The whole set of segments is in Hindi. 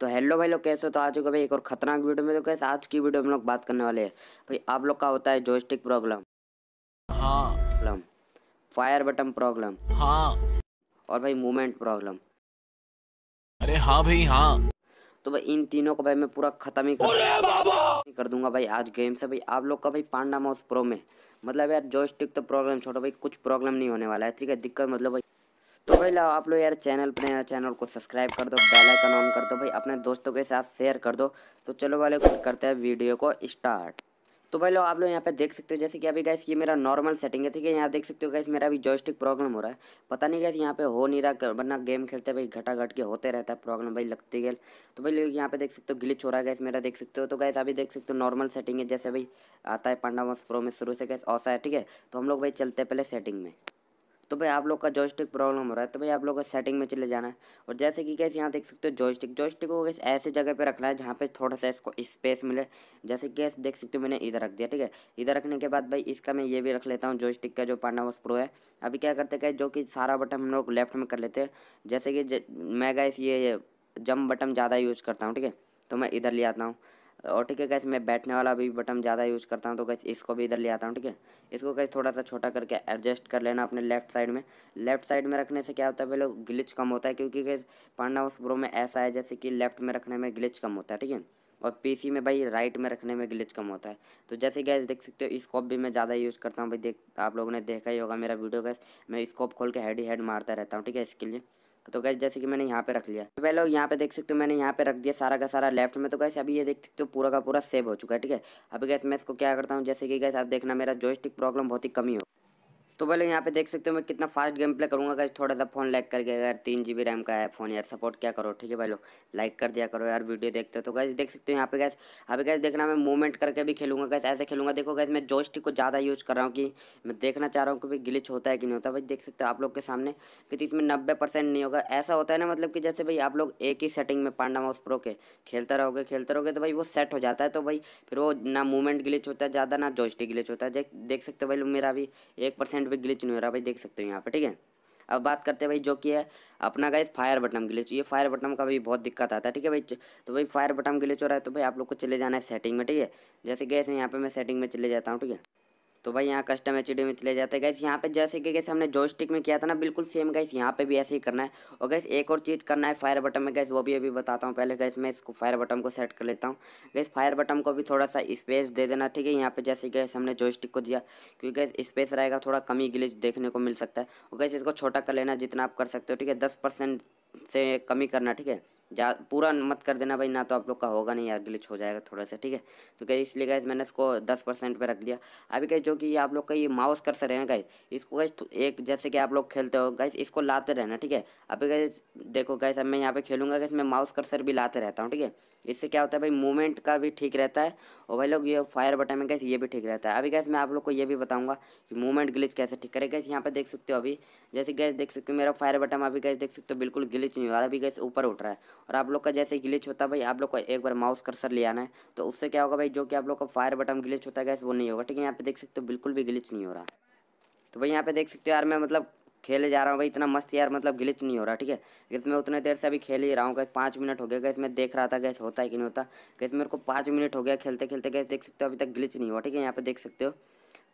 तो हेलो भाई लोग कैसे हो तो आ चुके भाई एक और खतरनाक वीडियो में तो कैसे आज की वीडियो में लोग बात करने वाले हैं भाई आप लोग का होता है जोस्टिक प्रॉब्लम हाँ प्रॉब्लम फायर बटन प्रॉब्लम हाँ और भाई मूवमेंट प्रॉब्लम अरे हाँ भाई हाँ तो भाई इन तीनों को भाई मैं पूरा खत्म ही कर, कर दूंगा भाई आज गेम से भाई आप लोग का भाई पांडा माउस प्रो में मतलब यार जॉयस्टिक तो प्रॉब्लम छोड़ो भाई कुछ प्रॉब्लम नहीं होने वाला है ठीक है दिक्कत मतलब भाई तो भाई लाओ आप लोग यार चैनल अपने चैनल को सब्सक्राइब कर दो बेल आइकन ऑन कर दो भाई अपने दोस्तों के साथ शेयर कर दो तो चलो वाले करते हैं वीडियो को स्टार्ट तो भाई लोग आप लोग यहाँ पे देख सकते हो जैसे कि अभी गैस ये मेरा नॉर्मल सेटिंग है ठीक है यहाँ देख सकते हो गैस मेरा अभी जॉयस्टिक प्रॉब्लम हो रहा है पता नहीं गैस यहाँ पे हो नहीं रहा वरना गेम खेलते भाई घटा घट के होते रहता है प्रॉब्लम भाई लगती गैल तो भाई लोग यहाँ पे देख सकते हो ग्लिच हो रहा है गैस मेरा देख सकते हो तो गैस अभी देख सकते हो नॉर्मल सेटिंग है जैसे भाई आता है पांडा वंश प्रो में शुरू से गैस औसा है ठीक है तो हम लोग भाई चलते हैं पहले सेटिंग में तो भाई आप लोग का जॉयस्टिक प्रॉब्लम हो रहा है तो भाई आप लोग का सेटिंग में चले जाना है और जैसे कि कैसे यहाँ देख सकते हो जॉयस्टिक जॉयस्टिक को कैसे ऐसे जगह पे रखना है जहाँ पे थोड़ा सा इसको स्पेस मिले जैसे कि कैसे देख सकते हो मैंने इधर रख दिया ठीक है इधर रखने के बाद भाई इसका मैं ये भी रख लेता हूँ जॉयस्टिक का जो वॉस प्रो है अभी क्या करते क्या जो कि सारा बटन हम लोग लेफ्ट में कर लेते हैं जैसे कि मैं गैस ये जम बटन ज़्यादा यूज़ करता हूँ ठीक है तो मैं इधर ले आता हूँ और ठीक है कैसे मैं बैठने वाला भी बटन ज़्यादा यूज़ करता हूँ तो कैसे इसको भी इधर ले आता हूँ ठीक है इसको कैसे थोड़ा सा छोटा करके एडजस्ट कर लेना अपने लेफ्ट साइड में लेफ्ट साइड में रखने से क्या होता है पहले ग्लिच कम होता है क्योंकि कैसे पांडा उस प्रो में ऐसा है जैसे कि लेफ्ट में रखने में ग्लिच कम होता है ठीक है और पीसी में भाई राइट में रखने में ग्लिच कम होता है तो जैसे गैस देख सकते हो स्कोप भी मैं ज़्यादा यूज़ करता हूँ भाई देख आप लोगों ने देखा ही होगा मेरा वीडियो गैस मैं स्कोप खोल के हेड ही हेड मारता रहता हूँ ठीक है इसके लिए तो गैस जैसे कि मैंने यहाँ पे रख लिया तो पहले यहाँ पे देख सकते हो मैंने यहाँ पे रख दिया सारा का सारा लेफ्ट में तो गैस अभी ये देख सकते हो पूरा का पूरा सेव हो चुका है ठीक है अभी गैस मैं इसको क्या करता हूँ जैसे कि गैस आप देखना मेरा जॉयस्टिक प्रॉब्लम बहुत ही कमी हो तो पहले यहाँ पे देख सकते हो मैं कितना फास्ट गेम प्ले करूँगा अगर थोड़ा सा फ़ोन लाइक करके अगर तीन जी बी रैम का है फ़ोन यार सपोर्ट क्या करो ठीक है भाई लोग लाइक कर दिया करो यार वीडियो देखते हो तो गैस देख सकते हो यहाँ पे गैस अभी गैस देखना मैं मूवमेंट करके भी खेलूंगा गैस ऐसे खेलूंगा देखो गैस मैं जोस्टिक को ज़्यादा यूज़ कर रहा हूँ कि मैं देखना चाह रहा हूँ कि गिलिच होता है कि नहीं होता भाई देख सकते हो आप लोग के सामने कि इसमें नब्बे परसेंट नहीं होगा ऐसा होता है ना मतलब कि जैसे भाई आप लोग एक ही सेटिंग में पांडा माउस प्रो के खेलते रहोगे खेलते रहोगे तो भाई वो सेट हो जाता है तो भाई फिर वो ना मूवमेंट गिलिच होता है ज़्यादा ना जोस्टिक गिलिच होता है देख सकते हो भाई मेरा भी एक परसेंट कमेंट पे ग्लिच नहीं हो रहा भाई देख सकते हो यहाँ पे ठीक है अब बात करते हैं भाई जो कि है अपना गाइज फायर बटन ग्लिच ये फायर बटन का भी बहुत दिक्कत आता है ठीक है भाई तो भाई फायर बटन ग्लिच हो रहा है तो भाई आप लोग को चले जाना है सेटिंग में ठीक है जैसे गए यहाँ पे मैं सेटिंग में चले जाता हूँ ठीक है तो भाई यहाँ कस्टम एच में चले जाते हैं गैस यहाँ पे जैसे कि गैस हमने जॉयस्टिक में किया था ना बिल्कुल सेम गैस यहाँ पे भी ऐसे ही करना है और गैस एक और चीज़ करना है फायर बटन में गैस वो भी अभी बताता हूँ पहले गैस मैं इसको फायर बटन को सेट कर लेता हूँ गैस फायर बटन को भी थोड़ा सा स्पेस दे देना ठीक है यहाँ पर जैसे गैस हमने जॉयस्टिक को दिया क्योंकि गैस स्पेस रहेगा थोड़ा कमी ग्लिच देखने को मिल सकता है और गैस इसको छोटा कर लेना जितना आप कर सकते हो ठीक है दस से कमी करना ठीक है जा पूरा मत कर देना भाई ना तो आप लोग का होगा नहीं यार ग्लिच हो जाएगा थोड़ा सा ठीक है तो क्या इसलिए गैस मैंने इसको दस परसेंट पर रख दिया अभी कहे जो कि ये आप लोग का ये माउस कर है ना गाइस इसको गैस तो एक जैसे कि आप लोग खेलते हो गैस इसको लाते रहना ठीक है अभी कहे देखो गैस अब मैं यहाँ पे खेलूंगा गैस मैं माउस कर भी लाते रहता हूँ ठीक है इससे क्या होता है भाई मूवमेंट का भी ठीक रहता है और भाई लोग ये फायर बटन में गैस ये भी ठीक रहता है अभी गैस मैं आप लोग को ये भी बताऊँगा कि मूवमेंट ग्लिच कैसे ठीक करे गैस यहाँ पर देख सकते हो अभी जैसे गैस देख सकते हो मेरा फायर बटन अभी गैस देख सकते हो बिल्कुल ग्लिच नहीं हो रहा है अभी गैस ऊपर उठ रहा है और आप लोग का जैसे ग्लिच होता है भाई आप लोग को एक बार माउस कर्सर ले आना है तो उससे क्या होगा भाई जो कि आप लोग का फायर बटन ग्लिच होता है गैस वो नहीं होगा ठीक है यहाँ पे देख सकते हो बिल्कुल भी ग्लिच नहीं हो रहा तो भाई यहाँ पे देख सकते हो यार मैं मतलब खेले जा रहा हूँ भाई इतना मस्त यार मतलब ग्लिच नहीं हो रहा ठीक है गैस मैं उतने देर से अभी खेल ही रहा हूँ गैस पाँच मिनट हो गया गैस मैं देख रहा था गैस होता है कि नहीं होता गैस मेरे को पाँच मिनट हो गया खेलते खेलते गैस देख सकते हो अभी तक ग्लिच नहीं हुआ ठीक है यहाँ पे देख सकते हो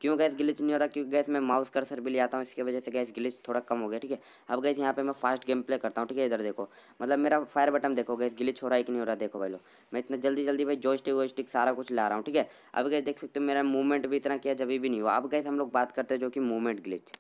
क्यों गैस ग्लिच नहीं हो रहा क्योंकि गैस मैं माउस कर्सर भी ले आता हूँ इसकी वजह से गैस ग्लिच थोड़ा कम हो गया ठीक है अब गैस यहाँ पे मैं फास्ट गेम प्ले करता हूँ ठीक है इधर देखो मतलब मेरा फायर बटन देखो गैस ग्लिच हो रहा है कि नहीं हो रहा देखो भाई लोग मैं इतना जल्दी जल्दी भाई जॉयस्टिक वोस्टिक सारा कुछ ला रहा हूँ ठीक है अब गैस देख सकते हो मेरा मूवमेंट भी इतना किया जब भी नहीं हुआ अब गैस हम लोग बात करते हैं जो कि मूवमेंट ग्लिच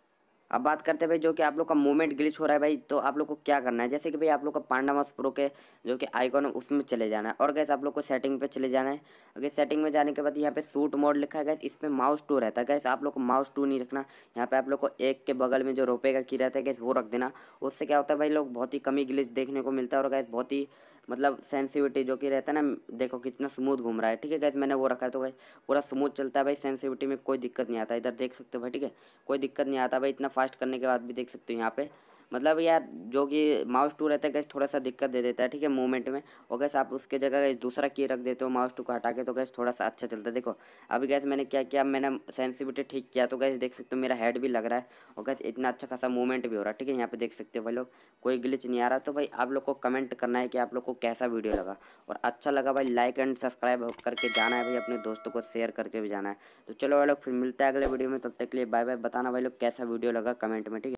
अब बात करते हैं भाई जो कि आप लोग का मूवमेंट ग्लिच हो रहा है भाई तो आप लोग को क्या करना है जैसे कि भाई आप लोग का पांडामास प्रो के जो कि आइकॉन है उसमें चले जाना है और गैस आप लोग को सेटिंग पे चले जाना है अगर सेटिंग में जाने के बाद यहाँ पे सूट मोड लिखा है गैस इस पर माउस टू रहता है गैस आप लोग को माउस टू नहीं रखना यहाँ पे आप लोग को एक के बगल में जो रोपे का की रहता है गैस वो रख देना उससे क्या होता है भाई लोग बहुत ही कमी ग्लिच देखने को मिलता है और गैस बहुत ही मतलब सेंसिविटी जो कि रहता है ना देखो कितना स्मूथ घूम रहा है ठीक है गैस मैंने वो रखा है तो गैस पूरा स्मूथ चलता है भाई सेंसिविटी में कोई दिक्कत नहीं आता इधर देख सकते हो भाई ठीक है कोई दिक्कत नहीं आता भाई इतना फास्ट करने के बाद भी देख सकते हो यहाँ पे मतलब यार जो कि माउस टू रहता है गैस थोड़ा सा दिक्कत दे देता है ठीक है मूवमेंट में और गैस आप उसके जगह दूसरा की रख देते हो माउस टू को हटा के तो गैस थोड़ा सा अच्छा चलता है देखो अभी गैस मैंने क्या किया मैंने सेंसिविटी ठीक किया तो गैस देख सकते हो मेरा हेड भी लग रहा है और गैस इतना अच्छा खासा मूवमेंट भी हो रहा है ठीक है यहाँ पर देख सकते हो भाई लोग कोई ग्लिच नहीं आ रहा तो भाई आप लोग को कमेंट करना है कि आप लोग को कैसा वीडियो लगा और अच्छा लगा भाई लाइक एंड सब्सक्राइब करके जाना है भाई अपने दोस्तों को शेयर करके भी जाना है तो चलो भाई लोग फिर मिलते हैं अगले वीडियो में तब तक के लिए बाय बाय बताना भाई लोग कैसा वीडियो लगा कमेंट में ठीक है